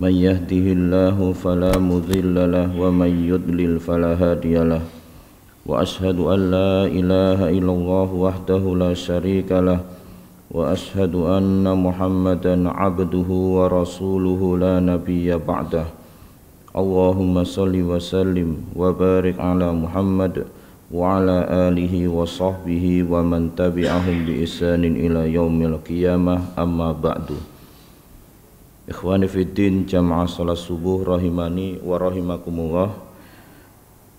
من يهده الله فلا مضل له ومن يضلل فلا هادي له وأشهد أن لا إله إلا الله وحده لا شريك له وأشهد أن محمدا عبده ورسوله لا نبي بعده اللهم صل وسلم وبارك على محمد وعلى آله وصحبه ومن تبعهم بإحسان إلى يوم القيامة أما بعد Ikhwani Fiddin Jamaah Salat Subuh Rahimani wa Rahimakumullah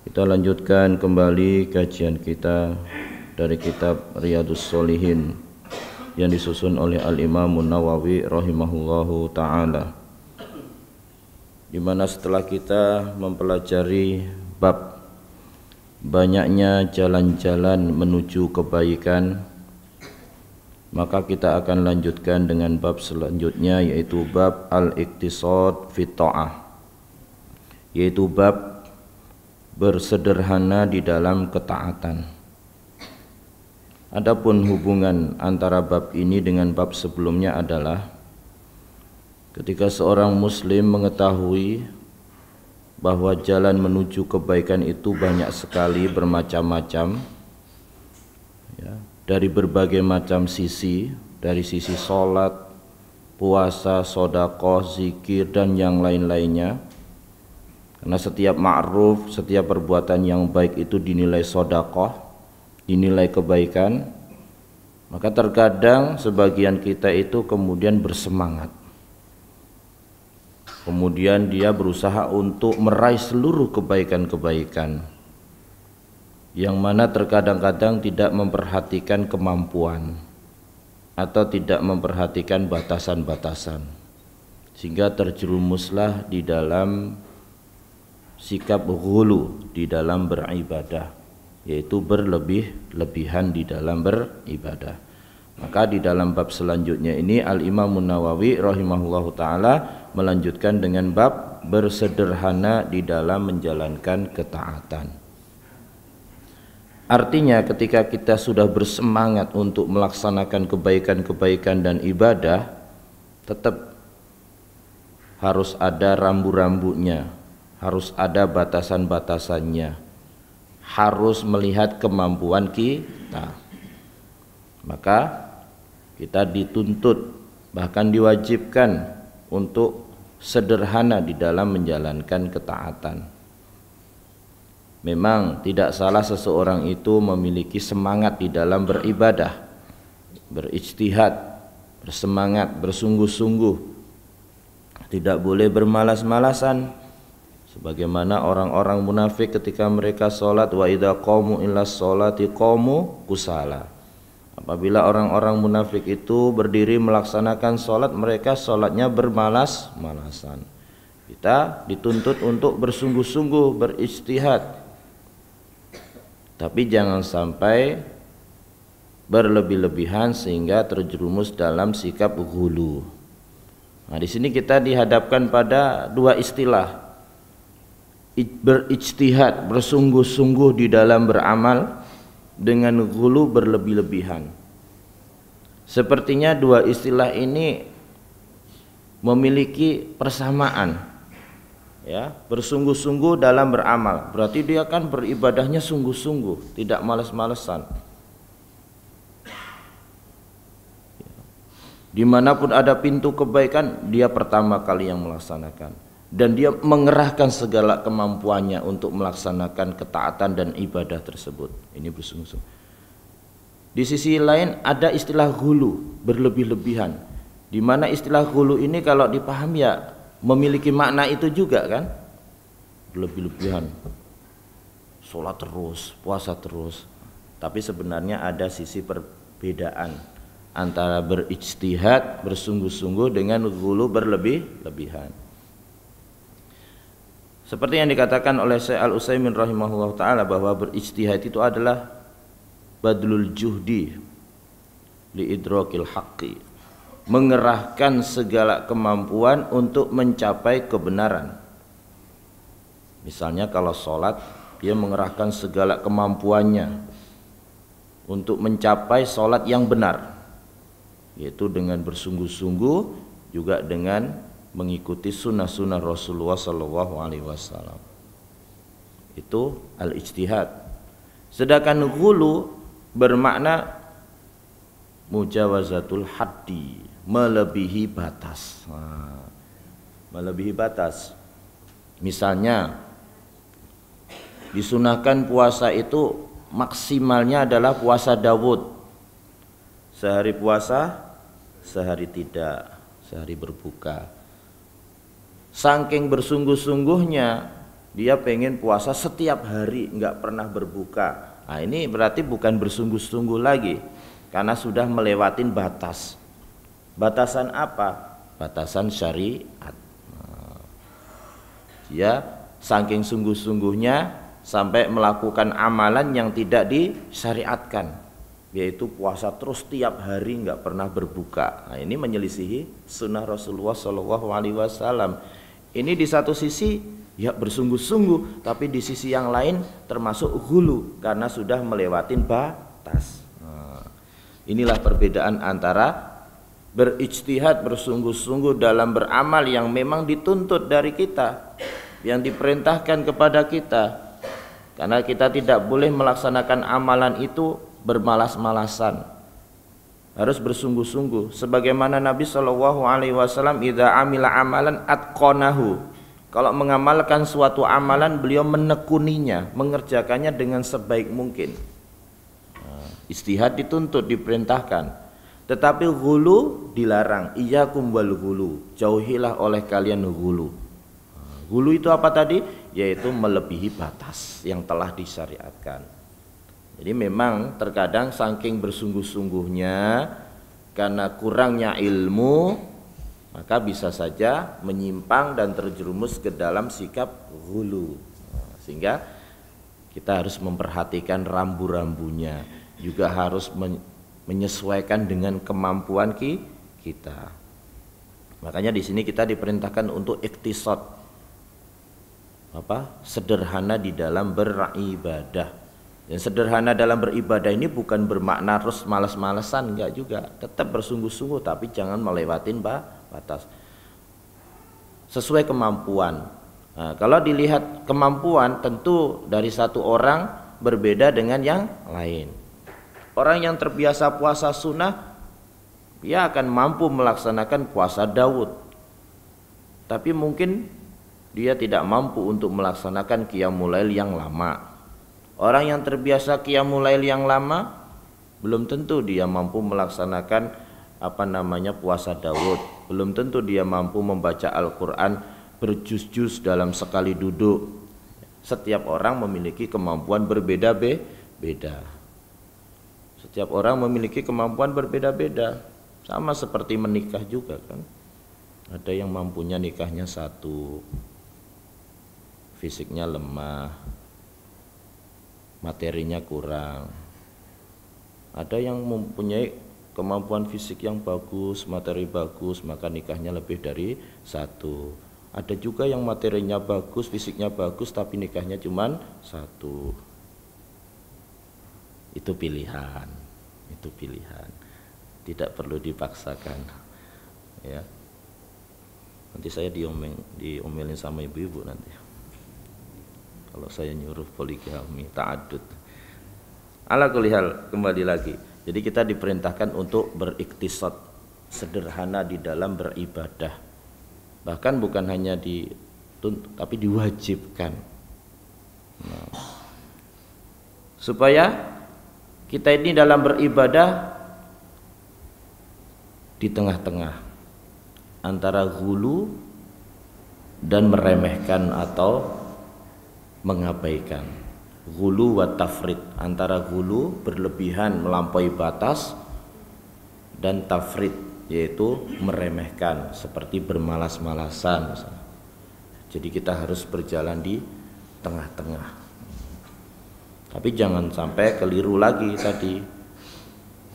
Kita lanjutkan kembali kajian kita dari kitab Riyadus Solihin yang disusun oleh Al-Imam Nawawi rahimahullahu taala. Di mana setelah kita mempelajari bab banyaknya jalan-jalan menuju kebaikan maka kita akan lanjutkan dengan bab selanjutnya yaitu bab al-iqtisad fi ta'ah. Yaitu bab bersederhana di dalam ketaatan. Adapun hubungan antara bab ini dengan bab sebelumnya adalah ketika seorang muslim mengetahui bahwa jalan menuju kebaikan itu banyak sekali bermacam-macam ya dari berbagai macam sisi, dari sisi sholat, puasa, sodakoh, zikir, dan yang lain-lainnya. Karena setiap ma'ruf, setiap perbuatan yang baik itu dinilai sodakoh, dinilai kebaikan. Maka terkadang sebagian kita itu kemudian bersemangat. Kemudian dia berusaha untuk meraih seluruh kebaikan-kebaikan yang mana terkadang-kadang tidak memperhatikan kemampuan atau tidak memperhatikan batasan-batasan sehingga terjerumuslah di dalam sikap hulu di dalam beribadah yaitu berlebih-lebihan di dalam beribadah maka di dalam bab selanjutnya ini Al-Imam Nawawi rahimahullah taala melanjutkan dengan bab bersederhana di dalam menjalankan ketaatan Artinya ketika kita sudah bersemangat untuk melaksanakan kebaikan-kebaikan dan ibadah, tetap harus ada rambu-rambunya, harus ada batasan-batasannya, harus melihat kemampuan kita. Maka kita dituntut bahkan diwajibkan untuk sederhana di dalam menjalankan ketaatan. Memang tidak salah seseorang itu memiliki semangat di dalam beribadah, berijtihad, bersemangat, bersungguh-sungguh. Tidak boleh bermalas-malasan sebagaimana orang-orang munafik ketika mereka sholat wa idha qawmu illa sholati qawmu kusala. Apabila orang-orang munafik itu berdiri melaksanakan sholat mereka sholatnya bermalas-malasan. Kita dituntut untuk bersungguh-sungguh beristihad tapi jangan sampai berlebih-lebihan sehingga terjerumus dalam sikap gulu. Nah, di sini kita dihadapkan pada dua istilah. Berijtihad, bersungguh-sungguh di dalam beramal dengan gulu berlebih-lebihan. Sepertinya dua istilah ini memiliki persamaan ya bersungguh-sungguh dalam beramal berarti dia kan beribadahnya sungguh-sungguh tidak malas-malesan dimanapun ada pintu kebaikan dia pertama kali yang melaksanakan dan dia mengerahkan segala kemampuannya untuk melaksanakan ketaatan dan ibadah tersebut ini bersungguh-sungguh di sisi lain ada istilah hulu berlebih-lebihan di mana istilah hulu ini kalau dipahami ya memiliki makna itu juga kan lebih-lebihan sholat terus puasa terus tapi sebenarnya ada sisi perbedaan antara berijtihad bersungguh-sungguh dengan gulu berlebih-lebihan seperti yang dikatakan oleh Syekh Al Utsaimin rahimahullah taala bahwa berijtihad itu adalah badlul juhdi li idrakil haqqi mengerahkan segala kemampuan untuk mencapai kebenaran. Misalnya kalau sholat, dia mengerahkan segala kemampuannya untuk mencapai sholat yang benar, yaitu dengan bersungguh-sungguh juga dengan mengikuti sunnah-sunnah Rasulullah SAW. Itu al ijtihad. Sedangkan hulu bermakna mujawazatul haddi melebihi batas. melebihi batas. Misalnya disunahkan puasa itu maksimalnya adalah puasa Dawud. Sehari puasa, sehari tidak, sehari berbuka. Saking bersungguh-sungguhnya dia pengen puasa setiap hari nggak pernah berbuka. Nah ini berarti bukan bersungguh-sungguh lagi karena sudah melewatin batas Batasan apa? Batasan syariat. Eh, ya, saking sungguh-sungguhnya sampai melakukan amalan yang tidak disyariatkan, yaitu puasa terus tiap hari nggak pernah berbuka. Nah, ini menyelisihi sunnah Rasulullah Shallallahu Alaihi Wasallam. Ini di satu sisi ya bersungguh-sungguh tapi di sisi yang lain termasuk hulu karena sudah melewatin batas nah, inilah perbedaan antara berijtihad bersungguh-sungguh dalam beramal yang memang dituntut dari kita yang diperintahkan kepada kita karena kita tidak boleh melaksanakan amalan itu bermalas-malasan harus bersungguh-sungguh sebagaimana Nabi Shallallahu alaihi wasallam idza amila amalan atqonahu kalau mengamalkan suatu amalan beliau menekuninya mengerjakannya dengan sebaik mungkin nah, istihad dituntut diperintahkan tetapi gulu dilarang. Iya kumbal gulu. Jauhilah oleh kalian gulu. Gulu itu apa tadi? Yaitu melebihi batas yang telah disyariatkan. Jadi memang terkadang saking bersungguh-sungguhnya karena kurangnya ilmu maka bisa saja menyimpang dan terjerumus ke dalam sikap gulu. Sehingga kita harus memperhatikan rambu-rambunya, juga harus menyesuaikan dengan kemampuan ki kita. Makanya di sini kita diperintahkan untuk iktisad apa? sederhana di dalam beribadah. Dan sederhana dalam beribadah ini bukan bermakna terus malas malasan enggak juga, tetap bersungguh-sungguh tapi jangan melewatin batas. Sesuai kemampuan. Nah, kalau dilihat kemampuan tentu dari satu orang berbeda dengan yang lain. Orang yang terbiasa puasa sunnah, dia akan mampu melaksanakan puasa Daud. Tapi mungkin dia tidak mampu untuk melaksanakan qiyamul yang lama. Orang yang terbiasa qiyamul yang lama, belum tentu dia mampu melaksanakan apa namanya puasa Daud. Belum tentu dia mampu membaca Al-Quran berjus-jus dalam sekali duduk. Setiap orang memiliki kemampuan berbeda-beda. Setiap orang memiliki kemampuan berbeda-beda. Sama seperti menikah juga kan. Ada yang mampunya nikahnya satu, fisiknya lemah, materinya kurang. Ada yang mempunyai kemampuan fisik yang bagus, materi bagus, maka nikahnya lebih dari satu. Ada juga yang materinya bagus, fisiknya bagus, tapi nikahnya cuma satu. Itu pilihan itu pilihan tidak perlu dipaksakan ya nanti saya diomeng diomelin sama ibu-ibu nanti kalau saya nyuruh poligami ta'adud ala kulihal kembali lagi jadi kita diperintahkan untuk beriktisat sederhana di dalam beribadah bahkan bukan hanya di tapi diwajibkan nah. supaya kita ini dalam beribadah di tengah-tengah antara gulu dan meremehkan atau mengabaikan gulu wa tafrid antara gulu berlebihan melampaui batas dan tafrid yaitu meremehkan seperti bermalas-malasan jadi kita harus berjalan di tengah-tengah tapi jangan sampai keliru lagi tadi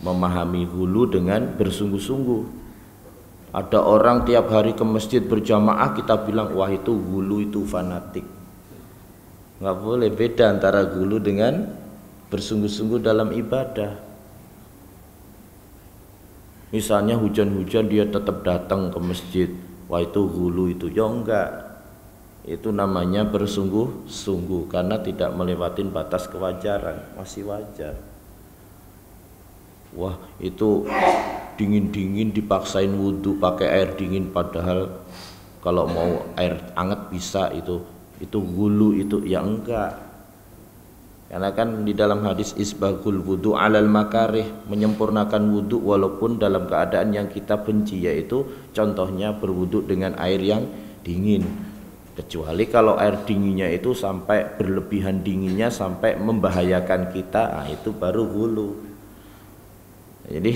memahami hulu dengan bersungguh-sungguh. Ada orang tiap hari ke masjid berjamaah kita bilang wah itu hulu itu fanatik. Nggak boleh beda antara hulu dengan bersungguh-sungguh dalam ibadah. Misalnya hujan-hujan dia tetap datang ke masjid. Wah itu hulu itu ya enggak itu namanya bersungguh-sungguh karena tidak melewati batas kewajaran masih wajar wah itu dingin-dingin dipaksain wudhu pakai air dingin padahal kalau mau air anget bisa itu itu gulu itu ya enggak karena kan di dalam hadis isbagul wudhu alal makarih menyempurnakan wudhu walaupun dalam keadaan yang kita benci yaitu contohnya berwudhu dengan air yang dingin kecuali kalau air dinginnya itu sampai berlebihan dinginnya sampai membahayakan kita nah itu baru hulu jadi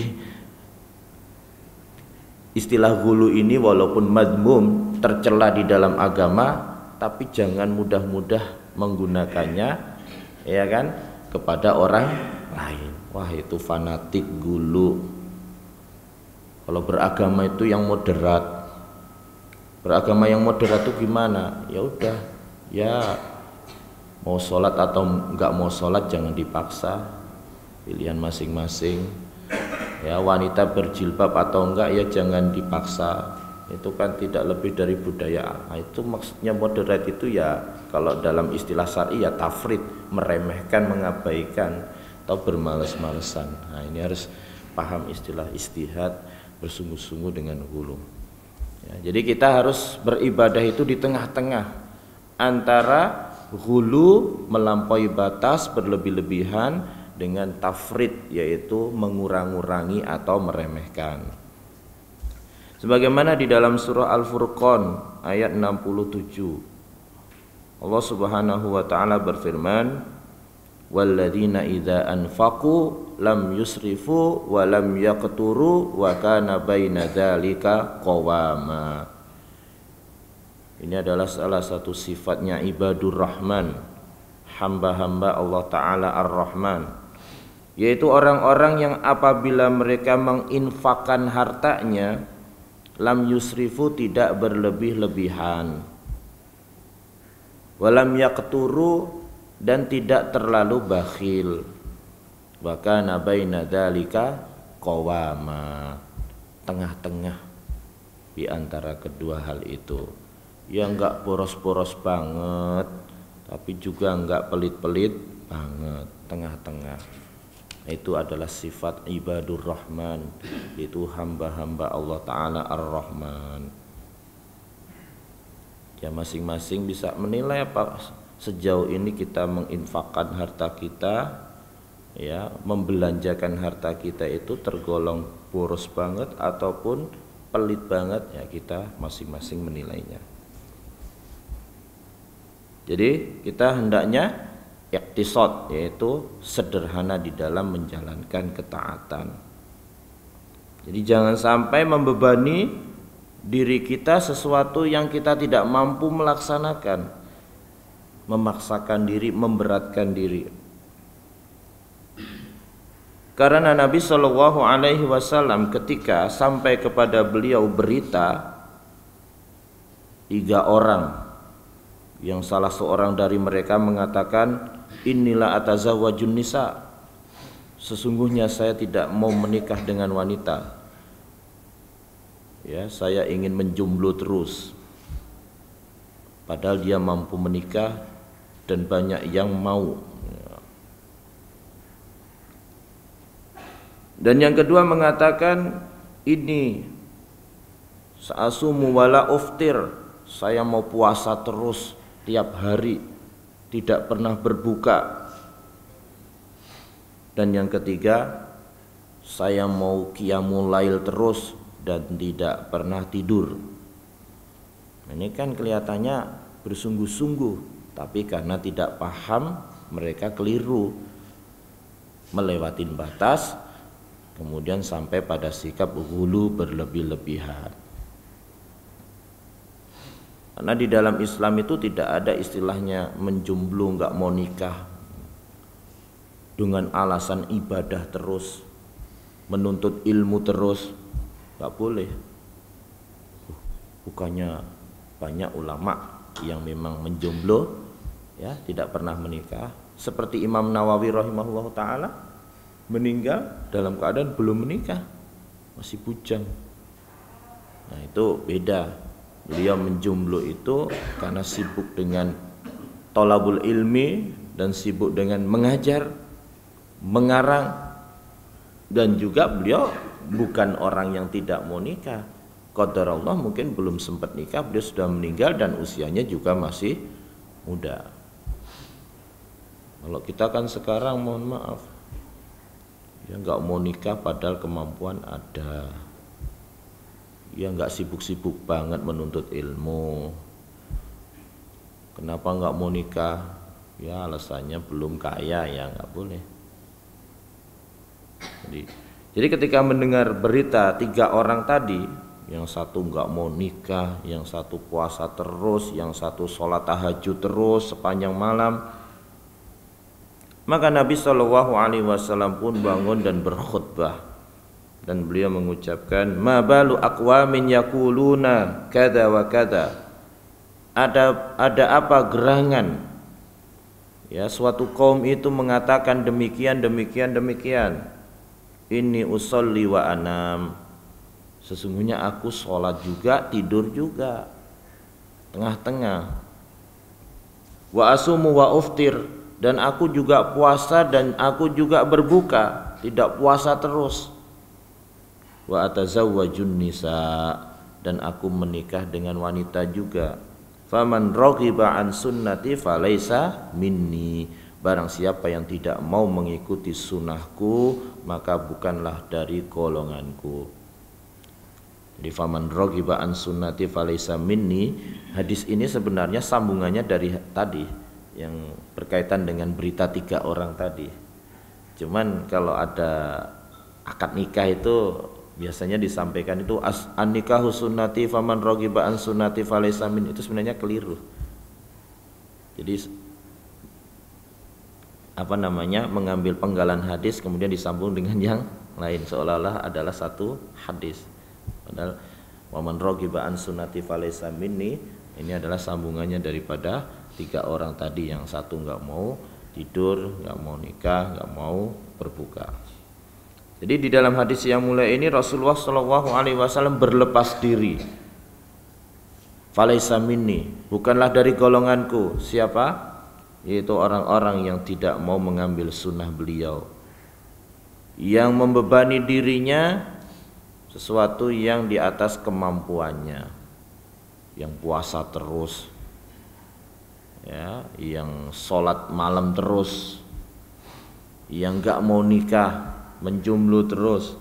istilah hulu ini walaupun madmum tercela di dalam agama tapi jangan mudah-mudah menggunakannya ya kan kepada orang lain wah itu fanatik gulu kalau beragama itu yang moderat beragama yang moderat itu gimana ya udah ya mau sholat atau nggak mau sholat jangan dipaksa pilihan masing-masing ya wanita berjilbab atau enggak ya jangan dipaksa itu kan tidak lebih dari budaya nah, itu maksudnya moderat itu ya kalau dalam istilah syari ya tafrid meremehkan mengabaikan atau bermalas malesan nah ini harus paham istilah istihad bersungguh-sungguh dengan hulu Ya, jadi kita harus beribadah itu di tengah-tengah antara hulu melampaui batas berlebih-lebihan dengan tafrid yaitu mengurang-urangi atau meremehkan. Sebagaimana di dalam surah Al-Furqan ayat 67 Allah Subhanahu wa taala berfirman walladzina idza anfaqu lam yusrifu wa lam yaqturu wa kana baina dzalika qawama ini adalah salah satu sifatnya ibadur rahman hamba-hamba Allah taala ar-rahman yaitu orang-orang yang apabila mereka menginfakkan hartanya lam yusrifu tidak berlebih-lebihan walam yaqturu dan tidak terlalu bakhil wa kana dalika dzalika tengah-tengah di antara kedua hal itu ya enggak poros-poros banget tapi juga enggak pelit-pelit banget tengah-tengah itu adalah sifat ibadur rahman itu hamba-hamba Allah taala ar-rahman ya masing-masing bisa menilai apa sejauh ini kita menginfakkan harta kita ya membelanjakan harta kita itu tergolong boros banget ataupun pelit banget ya kita masing-masing menilainya jadi kita hendaknya iktisad yaitu sederhana di dalam menjalankan ketaatan jadi jangan sampai membebani diri kita sesuatu yang kita tidak mampu melaksanakan memaksakan diri, memberatkan diri. Karena Nabi Shallallahu Alaihi Wasallam ketika sampai kepada beliau berita tiga orang yang salah seorang dari mereka mengatakan inilah atazawajun nisa sesungguhnya saya tidak mau menikah dengan wanita ya saya ingin menjomblo terus padahal dia mampu menikah dan banyak yang mau. Dan yang kedua mengatakan ini saasumu wala uftir, saya mau puasa terus tiap hari, tidak pernah berbuka. Dan yang ketiga, saya mau qiyamul lail terus dan tidak pernah tidur. Ini kan kelihatannya bersungguh-sungguh tapi karena tidak paham mereka keliru melewatin batas kemudian sampai pada sikap hulu berlebih-lebihan. Karena di dalam Islam itu tidak ada istilahnya menjumblu nggak mau nikah dengan alasan ibadah terus, menuntut ilmu terus, nggak boleh. Bukannya banyak ulama yang memang menjomblo ya tidak pernah menikah seperti Imam Nawawi rahimahullah taala meninggal dalam keadaan belum menikah masih bujang nah itu beda beliau menjomblo itu karena sibuk dengan tolabul ilmi dan sibuk dengan mengajar mengarang dan juga beliau bukan orang yang tidak mau nikah Qadar Allah mungkin belum sempat nikah, dia sudah meninggal dan usianya juga masih muda. Kalau kita kan sekarang mohon maaf, ya nggak mau nikah padahal kemampuan ada, ya nggak sibuk-sibuk banget menuntut ilmu. Kenapa nggak mau nikah? Ya alasannya belum kaya ya nggak boleh. Jadi, jadi ketika mendengar berita tiga orang tadi yang satu nggak mau nikah, yang satu puasa terus, yang satu sholat tahajud terus sepanjang malam. Maka Nabi Shallallahu Alaihi Wasallam pun bangun dan berkhutbah dan beliau mengucapkan mabalu akwamin yakuluna kada wa kada ada ada apa gerangan ya suatu kaum itu mengatakan demikian demikian demikian ini usolli wa anam Sesungguhnya aku sholat juga, tidur juga. Tengah-tengah. Wa asumu wa uftir. Dan aku juga puasa dan aku juga berbuka. Tidak puasa terus. Wa atazawwajun nisa. Dan aku menikah dengan wanita juga. Faman raghiba an sunnati falaisa minni. Barang siapa yang tidak mau mengikuti sunnahku, maka bukanlah dari golonganku. Jadi faman rogiba an sunnati falaisa minni. Hadis ini sebenarnya sambungannya dari tadi yang berkaitan dengan berita tiga orang tadi. Cuman kalau ada akad nikah itu biasanya disampaikan itu as an nikahu sunnati faman rogiba an sunnati falaisa minni itu sebenarnya keliru. Jadi apa namanya mengambil penggalan hadis kemudian disambung dengan yang lain seolah-olah adalah satu hadis. Padahal waman rogiba an sunnati minni ini adalah sambungannya daripada tiga orang tadi yang satu nggak mau tidur, nggak mau nikah, nggak mau berbuka. Jadi di dalam hadis yang mulai ini Rasulullah Shallallahu Alaihi Wasallam berlepas diri. falesa minni, bukanlah dari golonganku. Siapa? Yaitu orang-orang yang tidak mau mengambil sunnah beliau, yang membebani dirinya sesuatu yang di atas kemampuannya yang puasa terus ya yang sholat malam terus yang nggak mau nikah menjumlu terus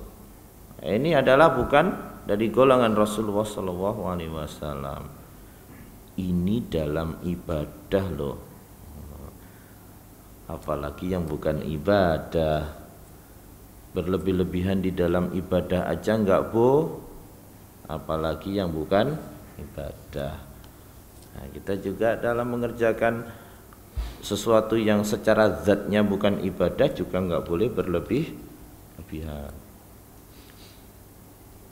ini adalah bukan dari golongan Rasulullah Shallallahu Alaihi Wasallam ini dalam ibadah loh apalagi yang bukan ibadah berlebih-lebihan di dalam ibadah aja nggak bu apalagi yang bukan ibadah nah, kita juga dalam mengerjakan sesuatu yang secara zatnya bukan ibadah juga nggak boleh berlebih lebihan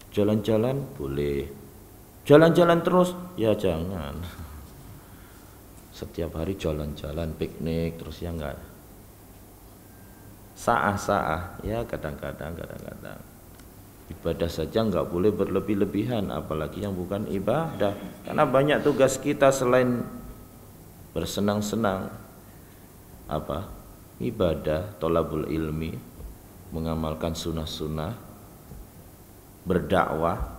jalan-jalan boleh jalan-jalan terus ya jangan setiap hari jalan-jalan piknik terus ya enggak saah-saah ya kadang-kadang kadang-kadang ibadah saja nggak boleh berlebih-lebihan apalagi yang bukan ibadah karena banyak tugas kita selain bersenang-senang apa ibadah tolabul ilmi mengamalkan sunnah-sunnah berdakwah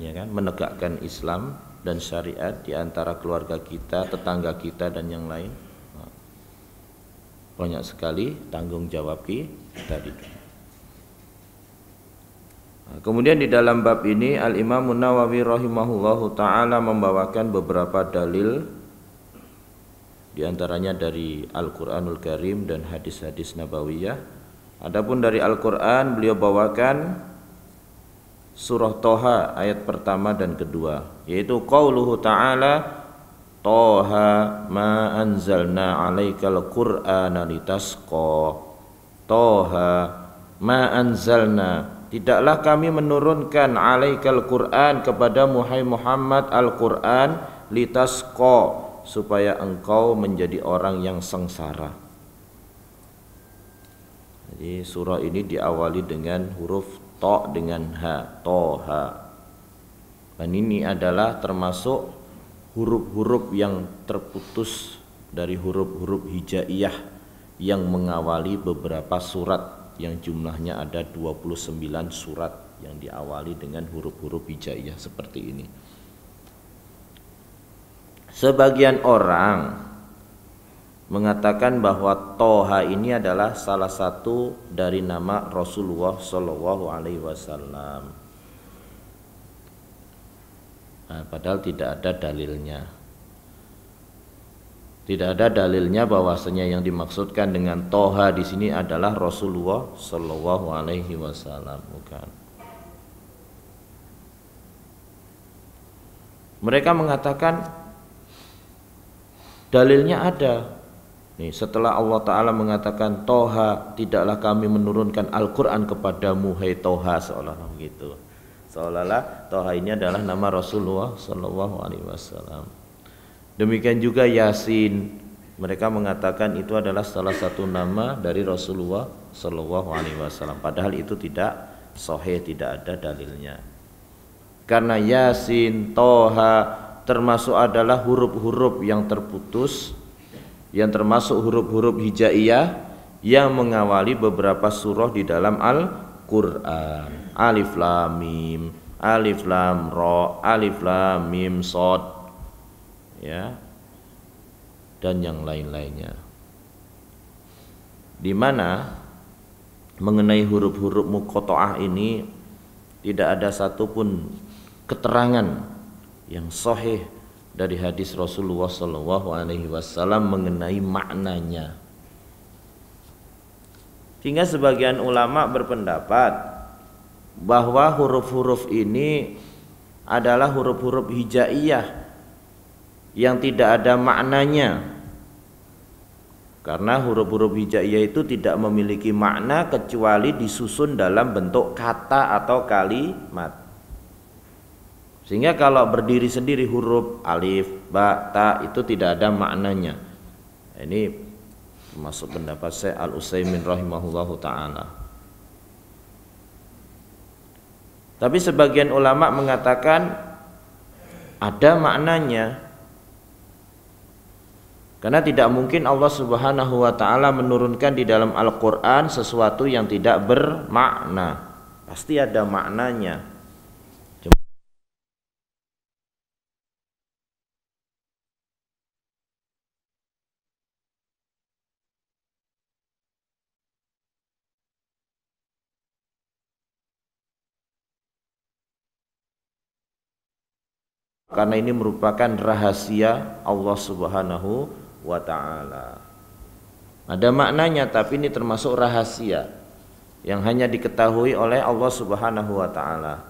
ya kan menegakkan Islam dan syariat di antara keluarga kita tetangga kita dan yang lain banyak sekali tanggung jawab kita di dunia. kemudian di dalam bab ini Al Imam Nawawi rahimahullahu taala membawakan beberapa dalil di antaranya dari Al-Qur'anul Karim dan hadis-hadis nabawiyah. Adapun dari Al-Qur'an beliau bawakan surah Toha ayat pertama dan kedua yaitu qauluhu ta'ala Toha ma anzalna alaikal qur'ana litasqa Toha ma anzalna Tidaklah kami menurunkan alaikal Qur'an kepada Muhammad Al-Qur'an litasqa supaya engkau menjadi orang yang sengsara. Jadi surah ini diawali dengan huruf to dengan ha, toha. Dan ini adalah termasuk huruf-huruf yang terputus dari huruf-huruf hijaiyah yang mengawali beberapa surat yang jumlahnya ada 29 surat yang diawali dengan huruf-huruf hijaiyah seperti ini. Sebagian orang mengatakan bahwa Toha ini adalah salah satu dari nama Rasulullah Shallallahu Alaihi Wasallam. Nah, padahal tidak ada dalilnya tidak ada dalilnya bahwasanya yang dimaksudkan dengan toha di sini adalah Rasulullah Shallallahu Alaihi Wasallam bukan mereka mengatakan dalilnya ada nih setelah Allah Taala mengatakan toha tidaklah kami menurunkan Al Quran kepadamu hei toha seolah-olah begitu seolah Toha ini adalah nama Rasulullah Shallallahu Alaihi Wasallam demikian juga Yasin mereka mengatakan itu adalah salah satu nama dari Rasulullah Shallallahu Alaihi Wasallam padahal itu tidak sohe tidak ada dalilnya karena Yasin Toha termasuk adalah huruf-huruf yang terputus yang termasuk huruf-huruf hijaiyah yang mengawali beberapa surah di dalam Al Quran alif lam mim alif lam ro alif lam mim sod ya dan yang lain-lainnya di mana mengenai huruf-huruf mukotoah ini tidak ada satupun keterangan yang sahih dari hadis Rasulullah Shallallahu Alaihi Wasallam mengenai maknanya sehingga sebagian ulama berpendapat bahwa huruf-huruf ini adalah huruf-huruf hijaiyah yang tidak ada maknanya. Karena huruf-huruf hijaiyah itu tidak memiliki makna kecuali disusun dalam bentuk kata atau kalimat. Sehingga kalau berdiri sendiri huruf alif, ba, ta itu tidak ada maknanya. Ini termasuk pendapat saya Al Utsaimin rahimahullahu taala. Tapi sebagian ulama mengatakan ada maknanya. Karena tidak mungkin Allah Subhanahu wa taala menurunkan di dalam Al-Qur'an sesuatu yang tidak bermakna. Pasti ada maknanya. karena ini merupakan rahasia Allah Subhanahu wa taala. Ada maknanya tapi ini termasuk rahasia yang hanya diketahui oleh Allah Subhanahu wa taala.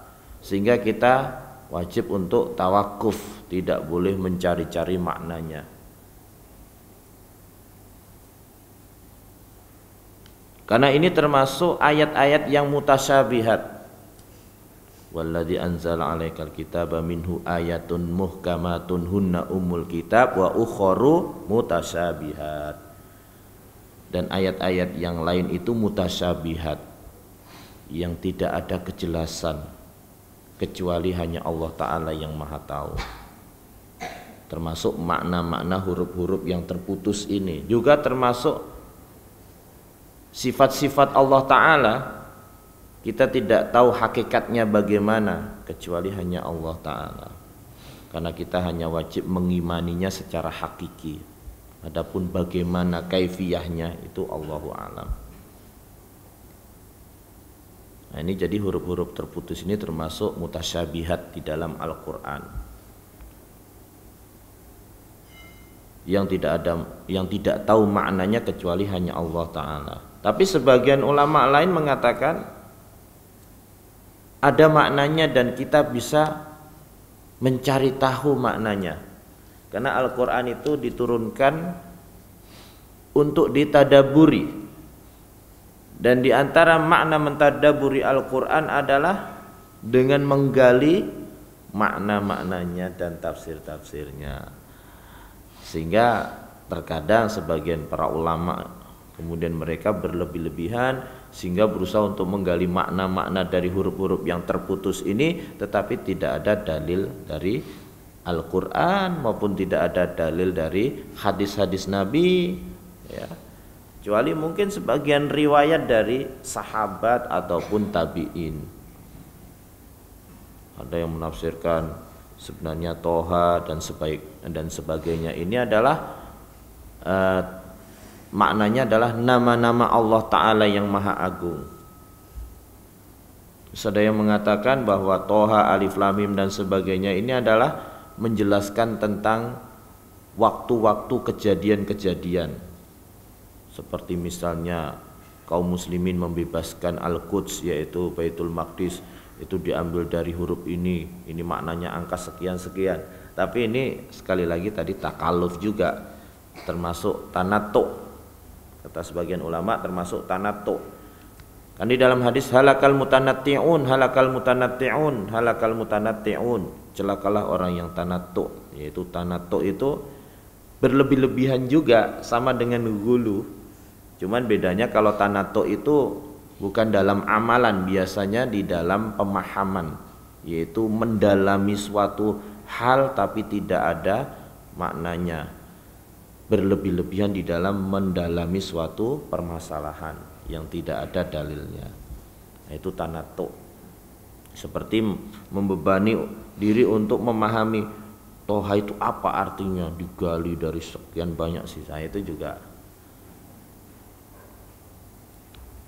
Sehingga kita wajib untuk tawakuf, tidak boleh mencari-cari maknanya. Karena ini termasuk ayat-ayat yang mutasyabihat Walladzi anzala 'alaikal kitaba minhu ayatun muhkamatun hunna umul kitab wa ukharu mutasyabihat. Dan ayat-ayat yang lain itu mutasyabihat yang tidak ada kejelasan kecuali hanya Allah taala yang Maha tahu. Termasuk makna-makna huruf-huruf yang terputus ini juga termasuk sifat-sifat Allah taala kita tidak tahu hakikatnya bagaimana kecuali hanya Allah taala. Karena kita hanya wajib mengimaninya secara hakiki. Adapun bagaimana kaifiyahnya itu Allahu alam. Nah, ini jadi huruf-huruf terputus ini termasuk mutasyabihat di dalam Al-Qur'an. yang tidak ada yang tidak tahu maknanya kecuali hanya Allah taala. Tapi sebagian ulama lain mengatakan ada maknanya dan kita bisa mencari tahu maknanya. Karena Al-Qur'an itu diturunkan untuk ditadaburi. Dan di antara makna mentadaburi Al-Qur'an adalah dengan menggali makna-maknanya dan tafsir-tafsirnya. Sehingga terkadang sebagian para ulama kemudian mereka berlebih-lebihan sehingga berusaha untuk menggali makna-makna dari huruf-huruf yang terputus ini tetapi tidak ada dalil dari Al-Qur'an maupun tidak ada dalil dari hadis-hadis Nabi ya kecuali mungkin sebagian riwayat dari sahabat ataupun tabi'in ada yang menafsirkan sebenarnya toha dan sebaik dan sebagainya ini adalah uh, maknanya adalah nama-nama Allah Ta'ala yang Maha Agung. Ada yang mengatakan bahwa Toha, Alif, Lamim dan sebagainya ini adalah menjelaskan tentang waktu-waktu kejadian-kejadian. Seperti misalnya kaum muslimin membebaskan Al-Quds yaitu Baitul Maqdis itu diambil dari huruf ini, ini maknanya angka sekian-sekian. Tapi ini sekali lagi tadi takaluf juga termasuk tanatuk kata sebagian ulama termasuk tanato kan di dalam hadis halakal mutanatti'un halakal mutanatti'un halakal mutanatti'un celakalah orang yang tanato yaitu tanato itu berlebih-lebihan juga sama dengan gulu cuman bedanya kalau tanato itu bukan dalam amalan biasanya di dalam pemahaman yaitu mendalami suatu hal tapi tidak ada maknanya berlebih-lebihan di dalam mendalami suatu permasalahan yang tidak ada dalilnya nah, itu tanato seperti membebani diri untuk memahami toha itu apa artinya digali dari sekian banyak sisa nah, itu juga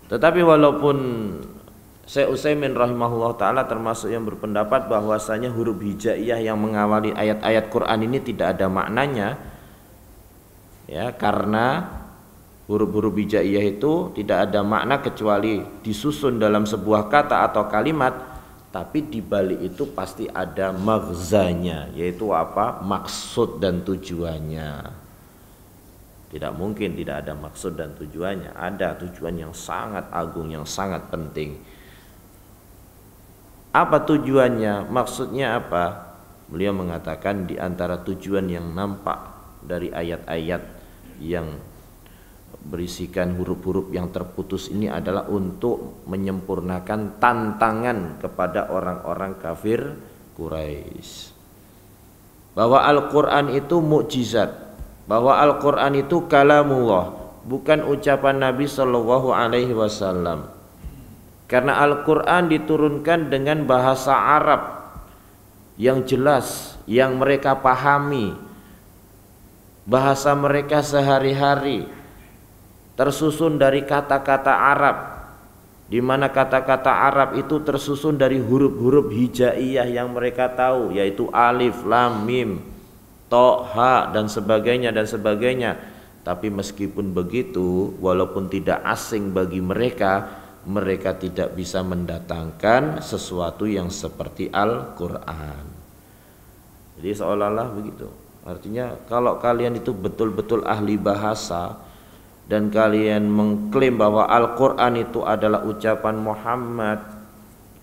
tetapi walaupun saya Utsaimin rahimahullah taala termasuk yang berpendapat bahwasanya huruf hijaiyah yang mengawali ayat-ayat Quran ini tidak ada maknanya ya karena huruf-huruf hijaiyah itu tidak ada makna kecuali disusun dalam sebuah kata atau kalimat tapi di balik itu pasti ada magzanya yaitu apa maksud dan tujuannya tidak mungkin tidak ada maksud dan tujuannya ada tujuan yang sangat agung yang sangat penting apa tujuannya maksudnya apa beliau mengatakan di antara tujuan yang nampak dari ayat-ayat yang berisikan huruf-huruf yang terputus ini adalah untuk menyempurnakan tantangan kepada orang-orang kafir Quraisy. Bahwa Al-Qur'an itu mukjizat, bahwa Al-Qur'an itu kalamullah, bukan ucapan Nabi Shallallahu alaihi wasallam. Karena Al-Qur'an diturunkan dengan bahasa Arab yang jelas, yang mereka pahami, bahasa mereka sehari-hari tersusun dari kata-kata Arab di mana kata-kata Arab itu tersusun dari huruf-huruf hijaiyah yang mereka tahu yaitu alif, lam, mim, to, ha dan sebagainya dan sebagainya. Tapi meskipun begitu, walaupun tidak asing bagi mereka, mereka tidak bisa mendatangkan sesuatu yang seperti Al-Qur'an. Jadi seolah-olah begitu. Artinya kalau kalian itu betul-betul ahli bahasa dan kalian mengklaim bahwa Al-Qur'an itu adalah ucapan Muhammad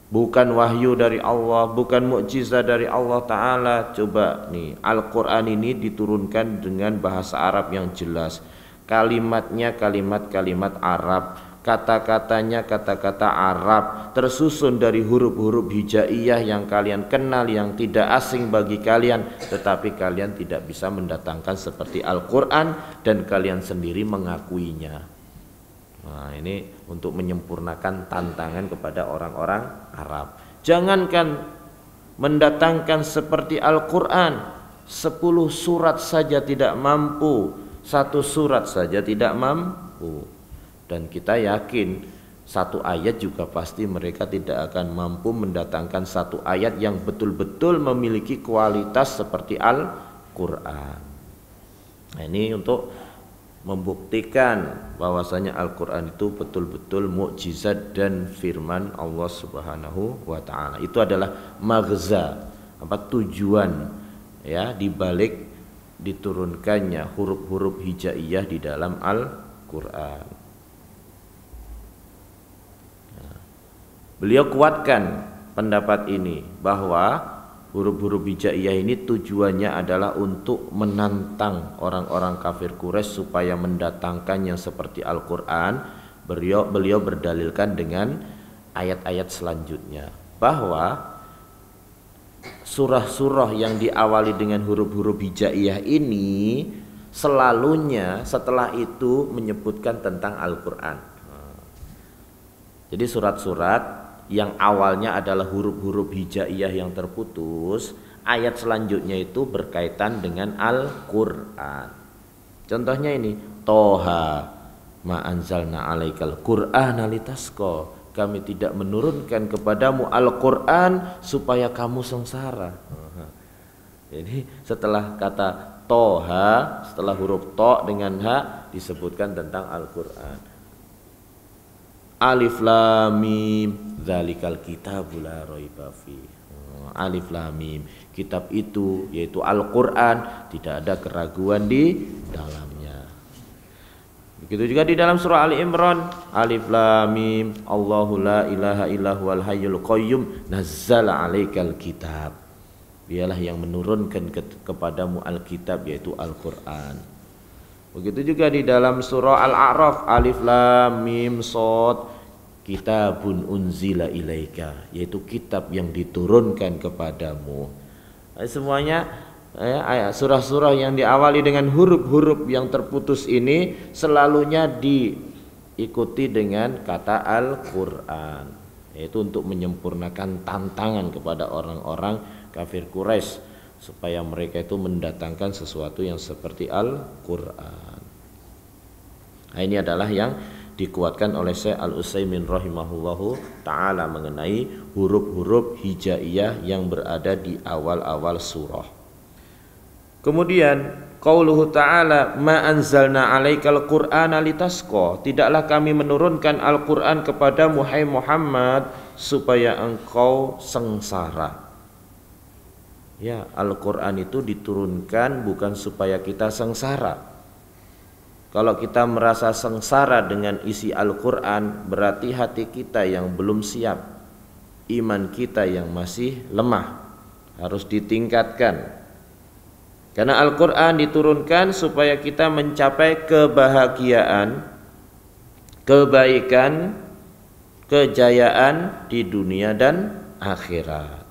bukan wahyu dari Allah, bukan mukjizat dari Allah taala. Coba nih, Al-Qur'an ini diturunkan dengan bahasa Arab yang jelas. Kalimatnya kalimat-kalimat Arab kata-katanya kata-kata Arab tersusun dari huruf-huruf hijaiyah yang kalian kenal yang tidak asing bagi kalian tetapi kalian tidak bisa mendatangkan seperti Al-Qur'an dan kalian sendiri mengakuinya. Nah, ini untuk menyempurnakan tantangan kepada orang-orang Arab. Jangankan mendatangkan seperti Al-Qur'an sepuluh surat saja tidak mampu, satu surat saja tidak mampu dan kita yakin satu ayat juga pasti mereka tidak akan mampu mendatangkan satu ayat yang betul-betul memiliki kualitas seperti Al-Qur'an. Nah, ini untuk membuktikan bahwasanya Al-Qur'an itu betul-betul mukjizat dan firman Allah Subhanahu wa taala. Itu adalah magza, apa tujuan ya dibalik diturunkannya huruf-huruf hijaiyah di dalam Al-Qur'an. Beliau kuatkan pendapat ini bahwa huruf-huruf hijaiyah ini tujuannya adalah untuk menantang orang-orang kafir Quraisy supaya mendatangkan yang seperti Al-Qur'an. Beliau beliau berdalilkan dengan ayat-ayat selanjutnya bahwa surah-surah yang diawali dengan huruf-huruf hijaiyah ini selalunya setelah itu menyebutkan tentang Al-Qur'an. Jadi surat-surat yang awalnya adalah huruf-huruf hijaiyah yang terputus, ayat selanjutnya itu berkaitan dengan Al-Qur'an. Contohnya ini, Toha ma anzalna alaikal Qur'an alitasko Kami tidak menurunkan kepadamu Al-Qur'an supaya kamu sengsara. Jadi setelah kata Toha, setelah huruf To dengan Ha disebutkan tentang Al-Qur'an. Alif lam mim dzalikal kitabul la raiba fi. Oh, Alif lam mim. Kitab itu yaitu Al-Qur'an tidak ada keraguan di dalamnya. Begitu juga di dalam surah Ali Imran, Alif lam mim, Allahu la ilaha illahu al hayyul qayyum nazzala 'alaikal kitab. Dialah yang menurunkan ke kepadamu Alkitab yaitu Al-Qur'an. Begitu juga di dalam surah Al-A'raf Alif Lam Mim Sod Kitabun unzila ilaika yaitu kitab yang diturunkan kepadamu. Eh, semuanya eh, ayat surah-surah yang diawali dengan huruf-huruf yang terputus ini selalunya diikuti dengan kata Al-Qur'an yaitu untuk menyempurnakan tantangan kepada orang-orang kafir Quraisy supaya mereka itu mendatangkan sesuatu yang seperti Al-Qur'an. Nah, ini adalah yang dikuatkan oleh Syekh Al-Utsaimin rahimahullahu taala mengenai huruf-huruf hijaiyah yang berada di awal-awal surah. Kemudian qauluhu ta'ala ma anzalna 'alaikal qur'ana litasqa tidaklah kami menurunkan Al-Qur'an kepada Muhammad supaya engkau sengsara. Ya, Al-Qur'an itu diturunkan bukan supaya kita sengsara. Kalau kita merasa sengsara dengan isi Al-Qur'an, berarti hati kita yang belum siap. Iman kita yang masih lemah. Harus ditingkatkan. Karena Al-Quran diturunkan supaya kita mencapai kebahagiaan, kebaikan, kejayaan di dunia dan akhirat.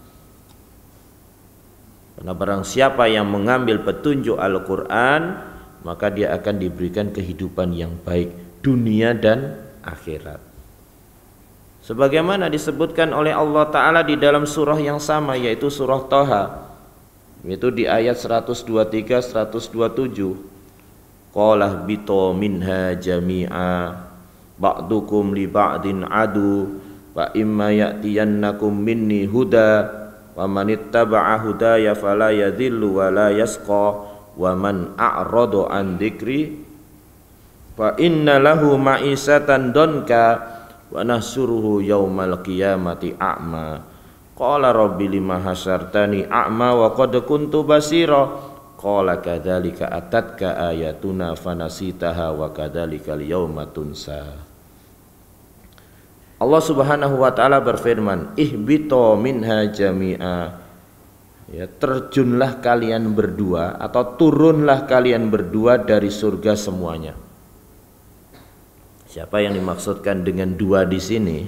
Karena barang siapa yang mengambil petunjuk Al-Qur'an, maka dia akan diberikan kehidupan yang baik dunia dan akhirat. Sebagaimana disebutkan oleh Allah taala di dalam surah yang sama yaitu surah Thaha itu di ayat 123 127 qalah bito minha jami'a ba'dukum li ba'din adu fa imma ya'tiyannakum minni huda wa man ittaba'a hudaya fala yadhillu wa la yasqa wa man a'rada an dhikri fa inna lahu ma'isatan donka wa nahsuruhu yaumal qiyamati a'ma qala rabbi lima hasartani a'ma wa qad kuntu basira qala kadzalika atatka ayatuna fanasitaha wa kadzalika al-yauma tunsa Allah Subhanahu wa taala berfirman, "Ihbito minha jami'a." Ya, terjunlah kalian berdua atau turunlah kalian berdua dari surga semuanya. Siapa yang dimaksudkan dengan dua di sini?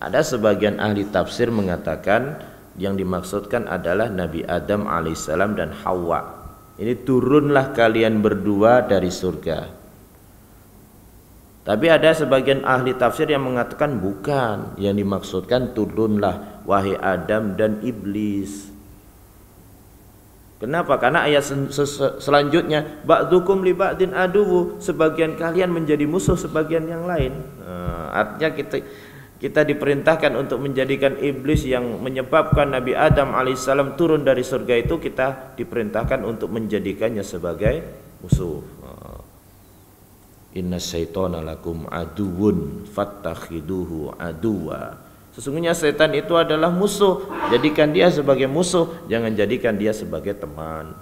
Ada sebagian ahli tafsir mengatakan yang dimaksudkan adalah Nabi Adam alaihissalam dan Hawa. Ini turunlah kalian berdua dari surga. Tapi ada sebagian ahli tafsir yang mengatakan bukan, yang dimaksudkan turunlah wahai Adam dan iblis. Kenapa? Karena ayat selanjutnya ba'dukum li ba'din aduwu, sebagian kalian menjadi musuh sebagian yang lain. Nah, artinya kita kita diperintahkan untuk menjadikan iblis yang menyebabkan Nabi Adam alaihissalam turun dari surga itu kita diperintahkan untuk menjadikannya sebagai musuh. Inna syaitana lakum aduun fattakhiduhu aduwa. Sesungguhnya setan itu adalah musuh. Jadikan dia sebagai musuh, jangan jadikan dia sebagai teman.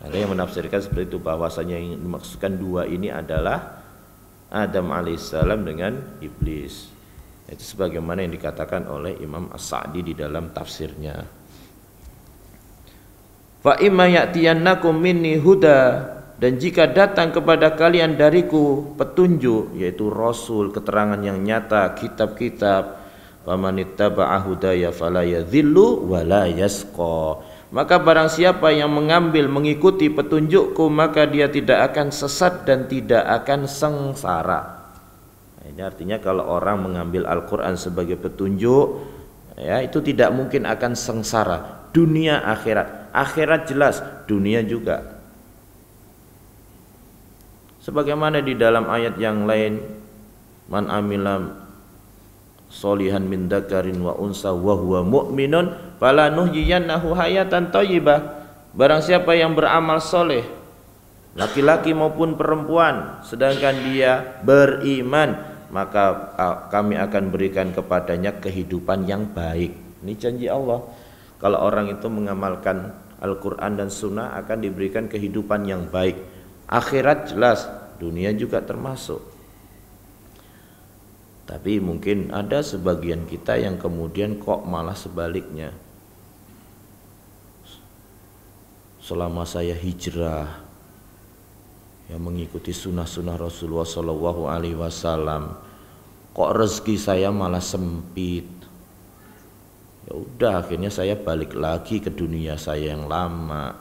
Ada yang menafsirkan seperti itu bahwasanya yang dimaksudkan dua ini adalah Adam alaihissalam dengan iblis. Itu sebagaimana yang dikatakan oleh Imam As-Sa'di di dalam tafsirnya. Fa imma ya'tiyannakum minni huda dan jika datang kepada kalian dariku petunjuk yaitu rasul keterangan yang nyata kitab-kitab famanittaba'a hudaya fala yadhillu yasqa maka barang siapa yang mengambil mengikuti petunjukku maka dia tidak akan sesat dan tidak akan sengsara nah, ini artinya kalau orang mengambil Al-Qur'an sebagai petunjuk ya itu tidak mungkin akan sengsara dunia akhirat akhirat jelas dunia juga sebagaimana di dalam ayat yang lain man amilam solihan min dakarin wa unsa wa huwa mu'minun fala nuhyiyannahu hayatan thayyibah barang siapa yang beramal soleh laki-laki maupun perempuan sedangkan dia beriman maka kami akan berikan kepadanya kehidupan yang baik ini janji Allah kalau orang itu mengamalkan Al-Quran dan Sunnah akan diberikan kehidupan yang baik Akhirat jelas, dunia juga termasuk. Tapi mungkin ada sebagian kita yang kemudian kok malah sebaliknya. Selama saya hijrah yang mengikuti sunnah-sunnah Rasulullah SAW, kok rezeki saya malah sempit. Ya udah akhirnya saya balik lagi ke dunia saya yang lama.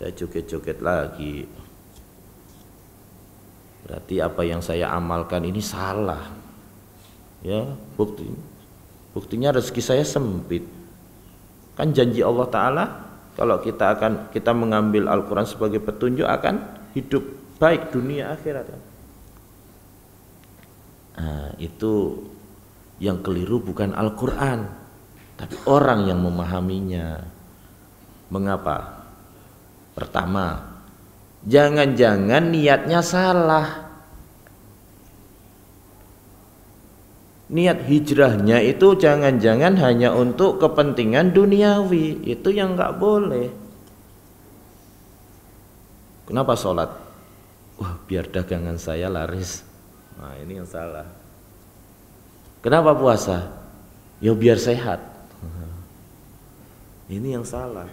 Saya joget-joget lagi, berarti apa yang saya amalkan ini salah ya bukti buktinya rezeki saya sempit kan janji Allah taala kalau kita akan kita mengambil Al-Qur'an sebagai petunjuk akan hidup baik dunia akhirat nah, itu yang keliru bukan Al-Qur'an tapi orang yang memahaminya mengapa pertama Jangan-jangan niatnya salah. Niat hijrahnya itu jangan-jangan hanya untuk kepentingan duniawi. Itu yang nggak boleh. Kenapa sholat? Wah biar dagangan saya laris. Nah ini yang salah. Kenapa puasa? Ya biar sehat. Ini yang salah.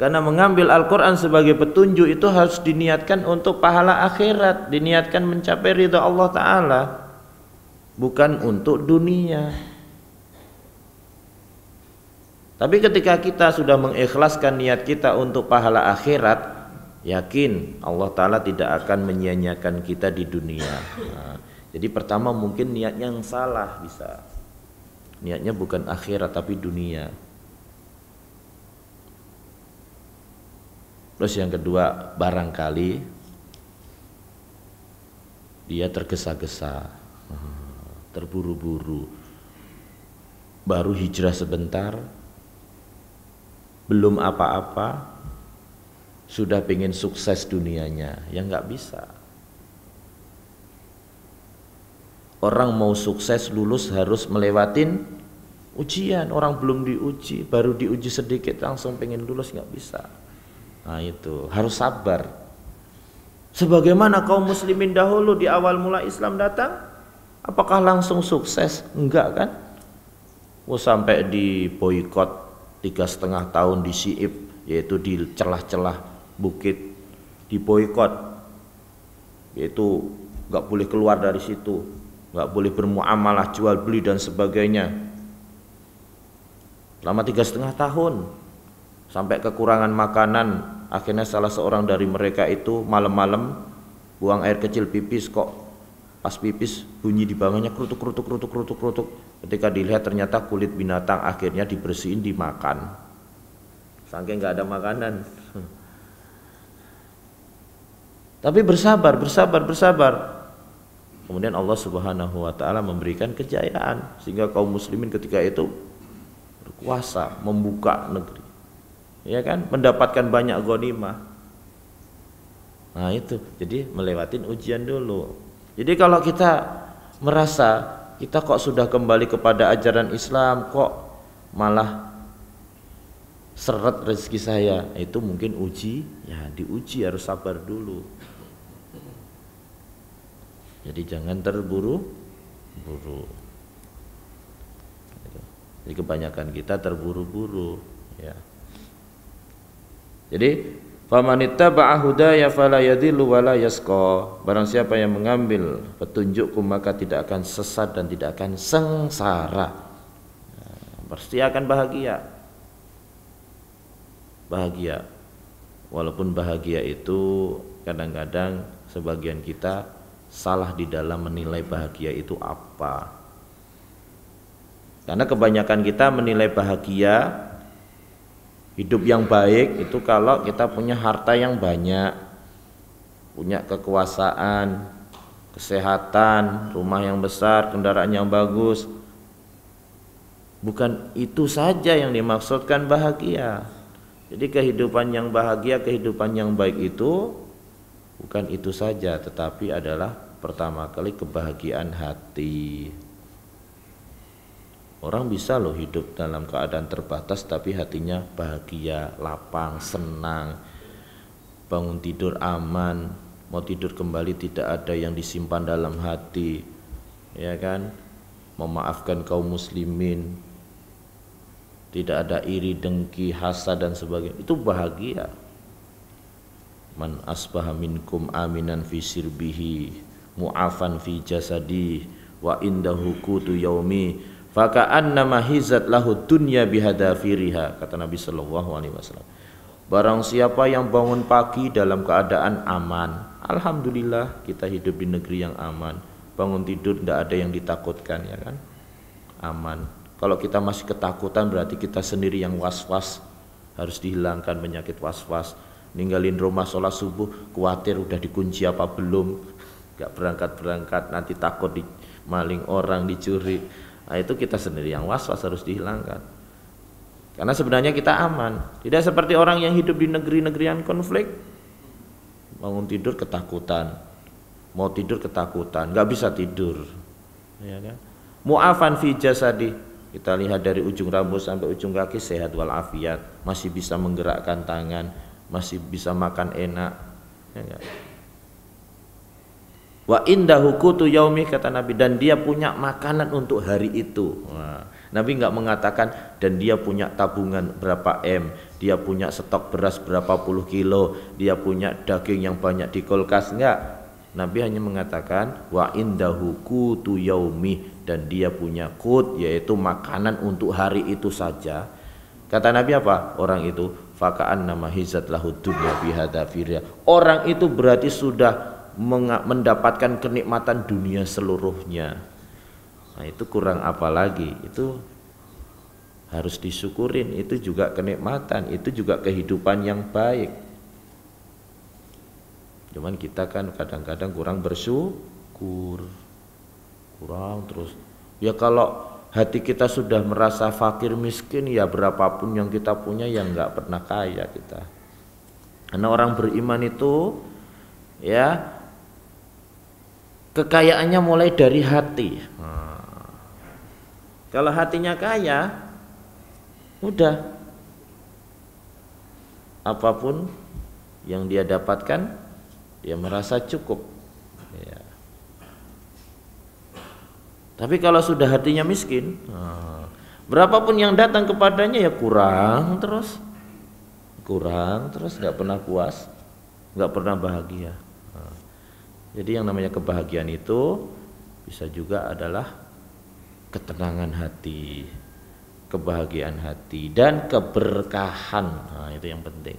Karena mengambil Al-Quran sebagai petunjuk itu harus diniatkan untuk pahala akhirat. Diniatkan mencapai ridha Allah Ta'ala. Bukan untuk dunia. Tapi ketika kita sudah mengikhlaskan niat kita untuk pahala akhirat. Yakin Allah Ta'ala tidak akan menyia-nyiakan kita di dunia. Nah, jadi pertama mungkin niatnya yang salah bisa. Niatnya bukan akhirat tapi dunia. Terus yang kedua, barangkali dia tergesa-gesa, hmm, terburu-buru. Baru hijrah sebentar, belum apa-apa, sudah pengen sukses dunianya, ya nggak bisa. Orang mau sukses lulus harus melewatin ujian. Orang belum diuji, baru diuji sedikit langsung pengen lulus nggak bisa nah, itu harus sabar sebagaimana kaum muslimin dahulu di awal mula Islam datang apakah langsung sukses enggak kan Oh, sampai di boykot tiga setengah tahun di Siib yaitu di celah-celah bukit di boykot yaitu nggak boleh keluar dari situ nggak boleh bermuamalah jual beli dan sebagainya Lama tiga setengah tahun sampai kekurangan makanan Akhirnya salah seorang dari mereka itu malam-malam buang air kecil pipis kok pas pipis bunyi di banganya kerutuk kerutuk kerutuk kerutuk kerutuk ketika dilihat ternyata kulit binatang akhirnya dibersihin dimakan saking nggak ada makanan tapi bersabar bersabar bersabar kemudian Allah Subhanahu wa taala memberikan kejayaan sehingga kaum muslimin ketika itu berkuasa membuka negeri ya kan mendapatkan banyak mah nah itu jadi melewatin ujian dulu jadi kalau kita merasa kita kok sudah kembali kepada ajaran Islam kok malah seret rezeki saya itu mungkin uji ya diuji harus sabar dulu jadi jangan terburu buru jadi kebanyakan kita terburu-buru ya jadi Famanittaba'ahu hudaya fala yadhillu wala yasqa. Barang siapa yang mengambil petunjukku maka tidak akan sesat dan tidak akan sengsara. Pasti nah, akan bahagia. Bahagia. Walaupun bahagia itu kadang-kadang sebagian kita salah di dalam menilai bahagia itu apa. Karena kebanyakan kita menilai bahagia Hidup yang baik itu kalau kita punya harta yang banyak, punya kekuasaan, kesehatan, rumah yang besar, kendaraan yang bagus. Bukan itu saja yang dimaksudkan bahagia. Jadi kehidupan yang bahagia, kehidupan yang baik itu bukan itu saja, tetapi adalah pertama kali kebahagiaan hati. Orang bisa loh hidup dalam keadaan terbatas tapi hatinya bahagia, lapang, senang. Bangun tidur aman, mau tidur kembali tidak ada yang disimpan dalam hati. Ya kan? Memaafkan kaum muslimin. Tidak ada iri, dengki, hasad dan sebagainya. Itu bahagia. Man asbaha minkum aminan fi sirbihi mu'afan fi jasadi wa indahu kutu yaumi Faka nama hizat lahu dunya bihadafiriha kata Nabi Shallallahu alaihi wasallam. Barang siapa yang bangun pagi dalam keadaan aman, alhamdulillah kita hidup di negeri yang aman. Bangun tidur tidak ada yang ditakutkan ya kan? Aman. Kalau kita masih ketakutan berarti kita sendiri yang was-was harus dihilangkan penyakit was-was. Ninggalin rumah sholat subuh, khawatir udah dikunci apa belum, gak berangkat berangkat nanti takut di maling orang dicuri Nah, itu kita sendiri yang was-was harus dihilangkan. Karena sebenarnya kita aman. Tidak seperti orang yang hidup di negeri negeri yang konflik. Bangun tidur ketakutan. Mau tidur ketakutan, gak bisa tidur. Ya kan? Mu'afan fi jasadi. Kita lihat dari ujung rambut sampai ujung kaki sehat walafiat, masih bisa menggerakkan tangan, masih bisa makan enak. Ya kan? Wa indahu kutu yaumi kata Nabi dan dia punya makanan untuk hari itu. Nabi nggak mengatakan dan dia punya tabungan berapa m, dia punya stok beras berapa puluh kilo, dia punya daging yang banyak di kulkas enggak. Nabi hanya mengatakan wa indahu kutu yaumi dan dia punya kut yaitu makanan untuk hari itu saja. Kata Nabi apa? Orang itu fakaan nama hizat lahud dunya bihada Orang itu berarti sudah mendapatkan kenikmatan dunia seluruhnya. Nah, itu kurang apa lagi? Itu harus disyukurin, itu juga kenikmatan, itu juga kehidupan yang baik. Cuman kita kan kadang-kadang kurang bersyukur. Kurang terus. Ya kalau hati kita sudah merasa fakir miskin ya berapapun yang kita punya ya nggak pernah kaya kita. Karena orang beriman itu ya kekayaannya mulai dari hati hmm. kalau hatinya kaya udah apapun yang dia dapatkan dia merasa cukup ya. tapi kalau sudah hatinya miskin hmm, berapapun yang datang kepadanya ya kurang terus kurang terus nggak pernah puas nggak pernah bahagia jadi yang namanya kebahagiaan itu bisa juga adalah ketenangan hati, kebahagiaan hati dan keberkahan. Nah, itu yang penting.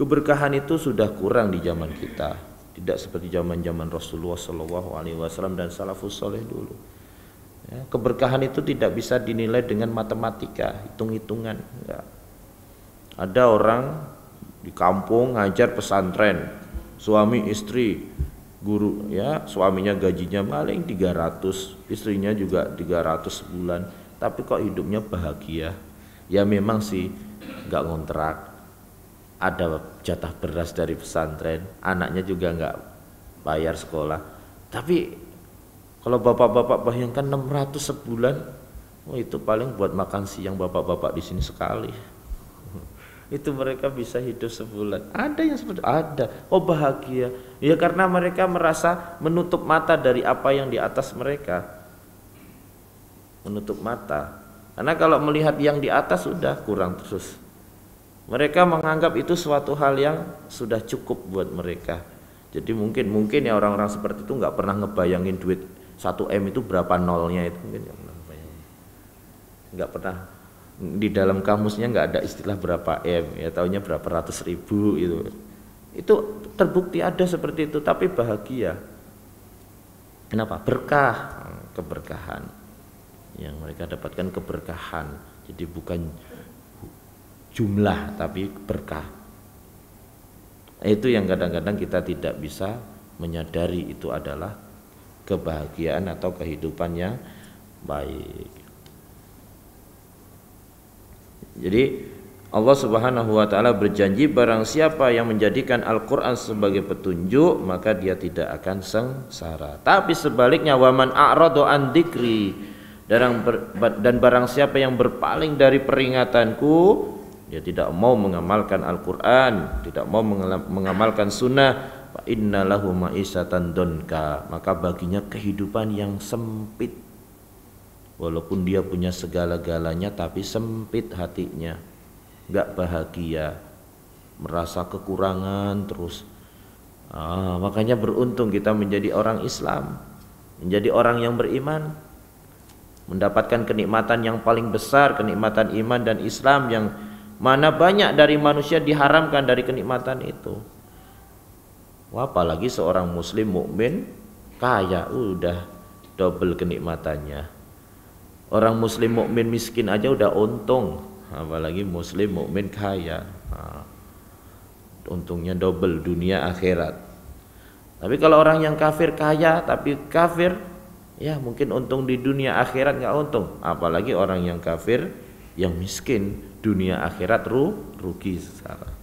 Keberkahan itu sudah kurang di zaman kita, tidak seperti zaman-zaman Rasulullah Shallallahu alaihi wasallam dan salafus Saleh dulu. Ya, keberkahan itu tidak bisa dinilai dengan matematika, hitung-hitungan. Ya. Ada orang di kampung ngajar pesantren, suami istri guru ya suaminya gajinya paling 300 istrinya juga 300 sebulan tapi kok hidupnya bahagia ya memang sih nggak ngontrak ada jatah beras dari pesantren anaknya juga nggak bayar sekolah tapi kalau bapak-bapak bayangkan 600 sebulan oh itu paling buat makan siang bapak-bapak di sini sekali itu mereka bisa hidup sebulan. Ada yang seperti ada. Oh bahagia. Ya karena mereka merasa menutup mata dari apa yang di atas mereka. Menutup mata. Karena kalau melihat yang di atas sudah kurang terus. Mereka menganggap itu suatu hal yang sudah cukup buat mereka. Jadi mungkin mungkin ya orang-orang seperti itu nggak pernah ngebayangin duit 1 M itu berapa nolnya itu mungkin nggak pernah Nggak pernah di dalam kamusnya nggak ada istilah berapa m ya tahunya berapa ratus ribu itu itu terbukti ada seperti itu tapi bahagia kenapa berkah keberkahan yang mereka dapatkan keberkahan jadi bukan jumlah tapi berkah itu yang kadang-kadang kita tidak bisa menyadari itu adalah kebahagiaan atau kehidupannya baik jadi Allah Subhanahu wa taala berjanji barang siapa yang menjadikan Al-Qur'an sebagai petunjuk maka dia tidak akan sengsara. Tapi sebaliknya waman a'radu an dikri dan barang siapa yang berpaling dari peringatanku dia tidak mau mengamalkan Al-Qur'an, tidak mau mengamalkan sunnah fa innalahu ma'isatan donka maka baginya kehidupan yang sempit walaupun dia punya segala-galanya tapi sempit hatinya nggak bahagia merasa kekurangan terus ah, makanya beruntung kita menjadi orang Islam menjadi orang yang beriman mendapatkan kenikmatan yang paling besar kenikmatan iman dan Islam yang mana banyak dari manusia diharamkan dari kenikmatan itu Wah, apalagi seorang muslim mukmin kaya udah double kenikmatannya Orang muslim mukmin miskin aja udah untung, apalagi muslim mukmin kaya. untungnya double dunia akhirat. Tapi kalau orang yang kafir kaya tapi kafir, ya mungkin untung di dunia akhirat nggak untung. Apalagi orang yang kafir yang miskin dunia akhirat ru rugi secara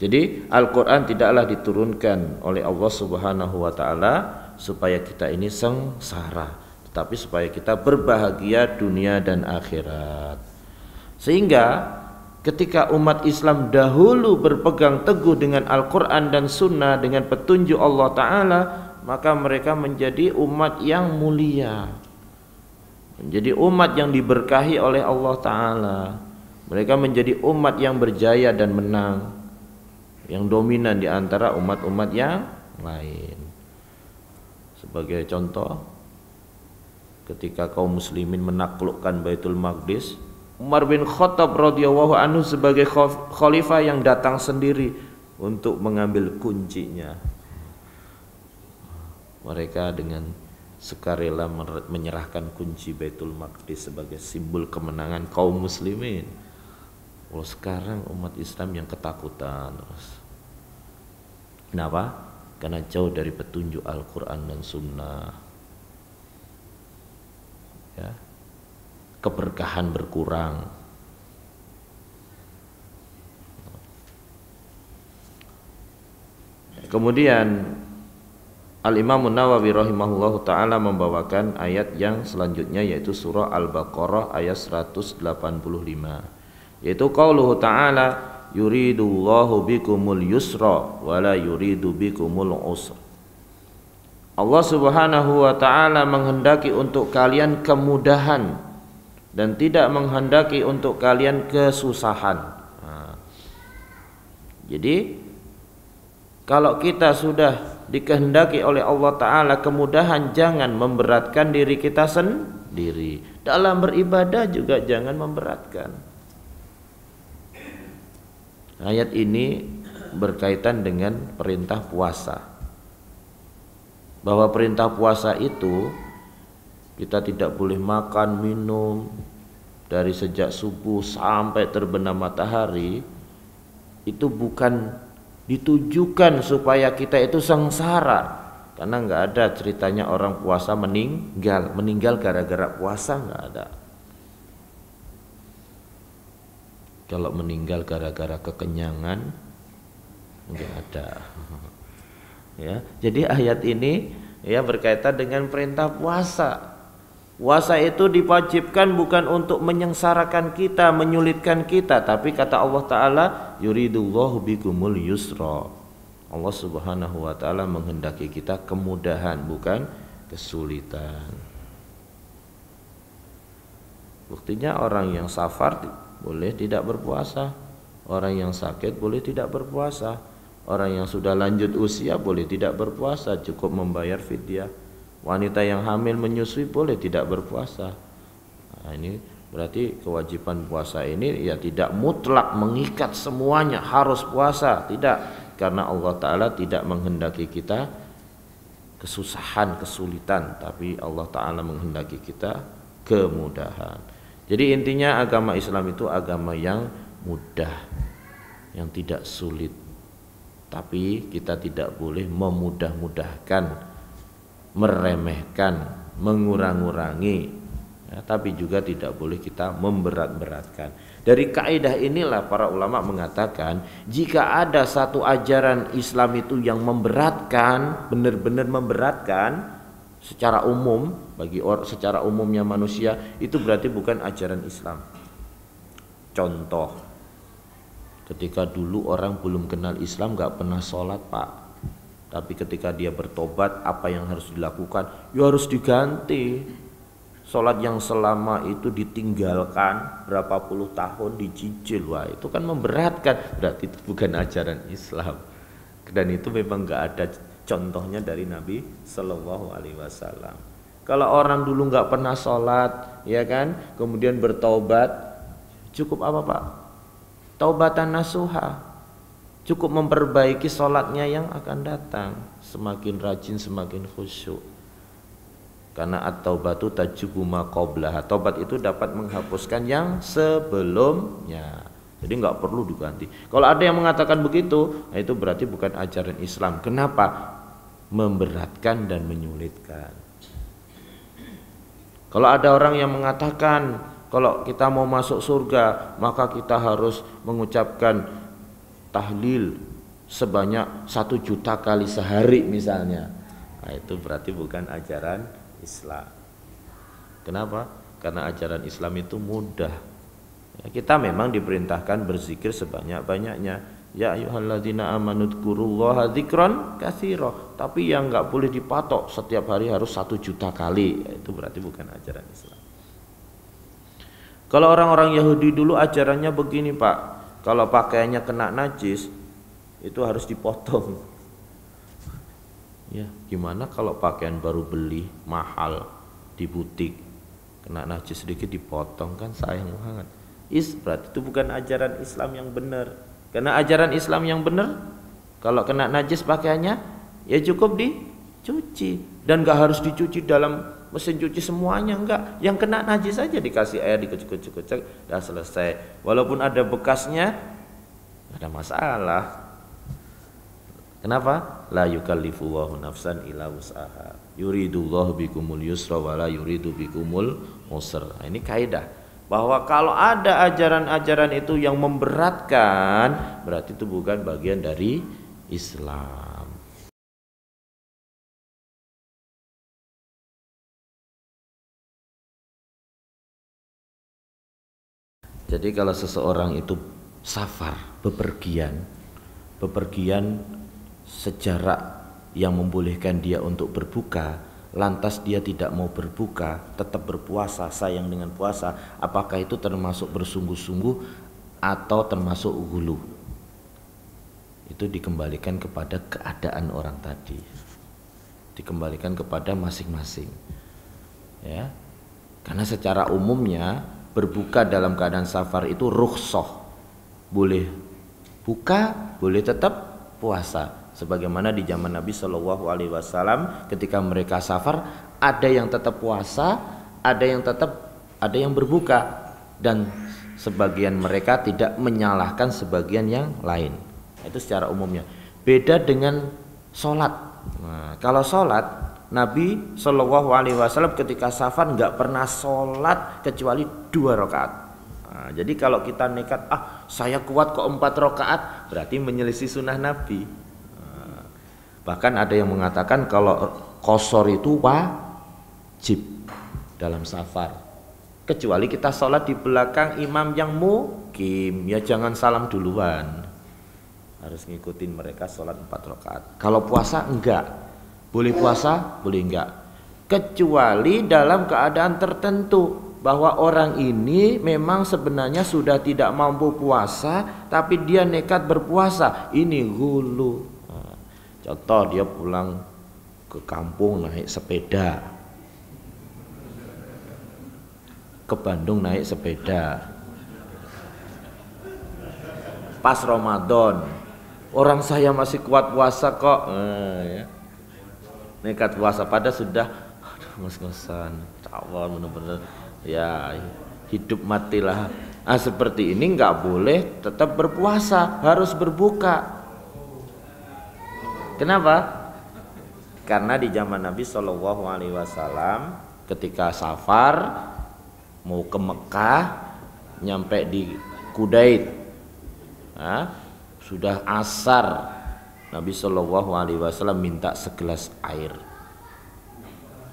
Jadi Al-Qur'an tidaklah diturunkan oleh Allah Subhanahu wa taala supaya kita ini sengsara, tetapi supaya kita berbahagia dunia dan akhirat. Sehingga ketika umat Islam dahulu berpegang teguh dengan Al-Quran dan Sunnah dengan petunjuk Allah Ta'ala maka mereka menjadi umat yang mulia menjadi umat yang diberkahi oleh Allah Ta'ala mereka menjadi umat yang berjaya dan menang yang dominan di antara umat-umat yang lain. Sebagai contoh, ketika kaum muslimin menaklukkan Baitul Maqdis, Umar bin Khattab radhiyallahu anhu sebagai khalifah yang datang sendiri untuk mengambil kuncinya. Mereka dengan sukarela menyerahkan kunci Baitul Maqdis sebagai simbol kemenangan kaum muslimin. Oh sekarang umat Islam yang ketakutan terus. Kenapa? Karena jauh dari petunjuk Al-Quran dan Sunnah. Ya. Keberkahan berkurang. Kemudian Al Imam Nawawi rahimahullahu taala membawakan ayat yang selanjutnya yaitu surah Al-Baqarah ayat 185 yaitu qauluhu ta'ala Yuridu yuridullahu bikumul yusra wa la yuridu bikumul usra Allah Subhanahu wa taala menghendaki untuk kalian kemudahan dan tidak menghendaki untuk kalian kesusahan. Jadi kalau kita sudah dikehendaki oleh Allah taala kemudahan jangan memberatkan diri kita sendiri. Dalam beribadah juga jangan memberatkan. Ayat ini berkaitan dengan perintah puasa. Bahwa perintah puasa itu kita tidak boleh makan, minum dari sejak subuh sampai terbenam matahari itu bukan ditujukan supaya kita itu sengsara karena nggak ada ceritanya orang puasa meninggal meninggal gara-gara puasa nggak ada kalau meninggal gara-gara kekenyangan mungkin ada ya jadi ayat ini ya berkaitan dengan perintah puasa puasa itu diwajibkan bukan untuk menyengsarakan kita menyulitkan kita tapi kata Allah taala yuridullahu bikumul yusra Allah Subhanahu wa taala menghendaki kita kemudahan bukan kesulitan buktinya orang yang safar boleh tidak berpuasa. Orang yang sakit boleh tidak berpuasa. Orang yang sudah lanjut usia boleh tidak berpuasa, cukup membayar fidyah. Wanita yang hamil menyusui boleh tidak berpuasa. Nah, ini berarti kewajiban puasa ini ya tidak mutlak mengikat semuanya harus puasa, tidak karena Allah taala tidak menghendaki kita kesusahan, kesulitan, tapi Allah taala menghendaki kita kemudahan. Jadi intinya agama Islam itu agama yang mudah, yang tidak sulit. Tapi kita tidak boleh memudah-mudahkan, meremehkan, mengurang-urangi. Ya, tapi juga tidak boleh kita memberat-beratkan. Dari kaidah inilah para ulama mengatakan, jika ada satu ajaran Islam itu yang memberatkan, benar-benar memberatkan, secara umum bagi or, secara umumnya manusia itu berarti bukan ajaran Islam. Contoh, ketika dulu orang belum kenal Islam nggak pernah sholat pak, tapi ketika dia bertobat apa yang harus dilakukan? Ya harus diganti. Sholat yang selama itu ditinggalkan berapa puluh tahun dicicil, wah itu kan memberatkan. Berarti itu bukan ajaran Islam. Dan itu memang nggak ada contohnya dari Nabi Sallallahu Alaihi Wasallam. Kalau orang dulu nggak pernah sholat, ya kan, kemudian bertobat, cukup apa pak? Taubatan nasuha, cukup memperbaiki sholatnya yang akan datang, semakin rajin, semakin khusyuk. Karena atau batu tajubu koblah, qoblaha. Taubat itu dapat menghapuskan yang sebelumnya. Jadi nggak perlu diganti. Kalau ada yang mengatakan begitu, nah itu berarti bukan ajaran Islam. Kenapa? memberatkan dan menyulitkan. Kalau ada orang yang mengatakan kalau kita mau masuk surga maka kita harus mengucapkan tahlil sebanyak satu juta kali sehari misalnya. Nah, itu berarti bukan ajaran Islam. Kenapa? Karena ajaran Islam itu mudah. Ya, kita memang diperintahkan berzikir sebanyak-banyaknya, Ya ayyuhalladzina amanu dzkurullaha dzikran katsira. Tapi yang nggak boleh dipatok setiap hari harus satu juta kali. Itu berarti bukan ajaran Islam. Kalau orang-orang Yahudi dulu ajarannya begini, Pak. Kalau pakaiannya kena najis itu harus dipotong. Ya, gimana kalau pakaian baru beli mahal di butik kena najis sedikit dipotong kan sayang banget. Is berarti itu bukan ajaran Islam yang benar. Karena ajaran Islam yang benar kalau kena najis pakaiannya ya cukup dicuci dan gak harus dicuci dalam mesin cuci semuanya enggak. Yang kena najis saja dikasih air dikucuk kucek dah selesai. Walaupun ada bekasnya ada masalah. Kenapa? La yukallifullahu nafsan illa wus'aha. Yuridullahu bikumul yusra wa la yuridu bikumul usra. Nah, ini kaidah bahwa kalau ada ajaran-ajaran itu yang memberatkan, berarti itu bukan bagian dari Islam. Jadi kalau seseorang itu safar, bepergian, bepergian sejarah yang membolehkan dia untuk berbuka lantas dia tidak mau berbuka, tetap berpuasa, sayang dengan puasa, apakah itu termasuk bersungguh-sungguh atau termasuk gulu? Itu dikembalikan kepada keadaan orang tadi. Dikembalikan kepada masing-masing. Ya. Karena secara umumnya berbuka dalam keadaan safar itu rukhsah. Boleh buka, boleh tetap puasa sebagaimana di zaman Nabi Shallallahu Alaihi Wasallam ketika mereka safar ada yang tetap puasa ada yang tetap ada yang berbuka dan sebagian mereka tidak menyalahkan sebagian yang lain itu secara umumnya beda dengan sholat nah, kalau sholat Nabi Shallallahu Alaihi Wasallam ketika safar nggak pernah sholat kecuali dua rakaat. Nah, jadi kalau kita nekat, ah saya kuat kok empat rakaat, berarti menyelisih sunnah Nabi. Bahkan ada yang mengatakan kalau kosor itu wajib dalam safar. Kecuali kita sholat di belakang imam yang mukim, ya jangan salam duluan. Harus ngikutin mereka sholat empat rakaat. Kalau puasa enggak, boleh puasa, boleh enggak. Kecuali dalam keadaan tertentu, bahwa orang ini memang sebenarnya sudah tidak mampu puasa tapi dia nekat berpuasa ini gulu Contoh dia pulang ke kampung naik sepeda. Ke Bandung naik sepeda. Pas Ramadan, orang saya masih kuat puasa kok. Eh, ya. Nekat puasa pada sudah aduh mas ngosan tawar bener-bener ya hidup matilah. Ah seperti ini nggak boleh tetap berpuasa, harus berbuka Kenapa? Karena di zaman Nabi Shallallahu Alaihi Wasallam ketika safar mau ke Mekah nyampe di Kudait nah, sudah asar Nabi Shallallahu Alaihi Wasallam minta segelas air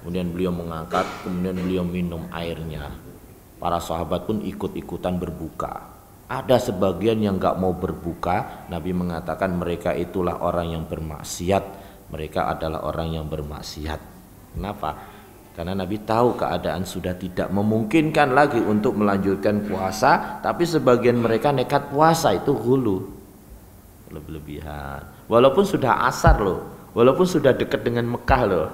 kemudian beliau mengangkat kemudian beliau minum airnya para sahabat pun ikut-ikutan berbuka ada sebagian yang nggak mau berbuka, Nabi mengatakan mereka itulah orang yang bermaksiat. Mereka adalah orang yang bermaksiat. Kenapa? Karena Nabi tahu keadaan sudah tidak memungkinkan lagi untuk melanjutkan puasa, tapi sebagian mereka nekat puasa itu hulu. Lebih-lebihan. Walaupun sudah asar loh, walaupun sudah dekat dengan Mekah loh.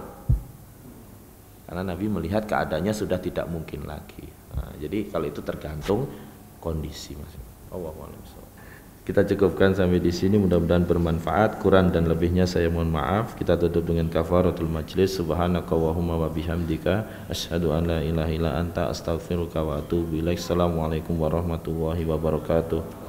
Karena Nabi melihat keadaannya sudah tidak mungkin lagi. Nah, jadi kalau itu tergantung kondisi masing Allah kita cukupkan sampai di sini mudah-mudahan bermanfaat Quran dan lebihnya saya mohon maaf kita tutup dengan kafaratul majlis subhanaka wa bihamdika asyhadu an la ilaha illa anta astaghfiruka wa atubu ilaik assalamualaikum warahmatullahi wabarakatuh